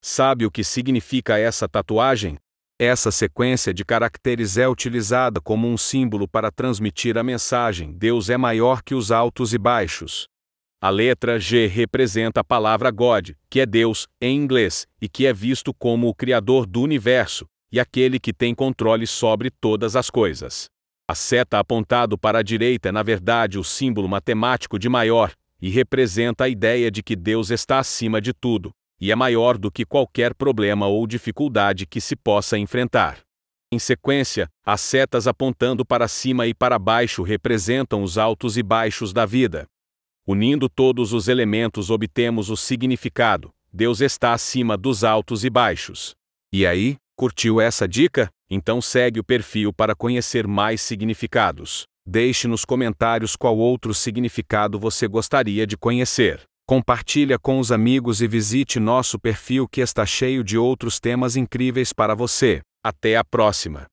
Sabe o que significa essa tatuagem? Essa sequência de caracteres é utilizada como um símbolo para transmitir a mensagem: Deus é maior que os altos e baixos. A letra G representa a palavra God, que é Deus, em inglês, e que é visto como o Criador do universo, e aquele que tem controle sobre todas as coisas. A seta apontado para a direita é, na verdade, o símbolo matemático de maior, e representa a ideia de que Deus está acima de tudo, e é maior do que qualquer problema ou dificuldade que se possa enfrentar. Em sequência, as setas apontando para cima e para baixo representam os altos e baixos da vida. Unindo todos os elementos, obtemos o significado: Deus está acima dos altos e baixos. E aí, curtiu essa dica? Então segue o perfil para conhecer mais significados. Deixe nos comentários qual outro significado você gostaria de conhecer. Compartilha com os amigos e visite nosso perfil que está cheio de outros temas incríveis para você. Até a próxima!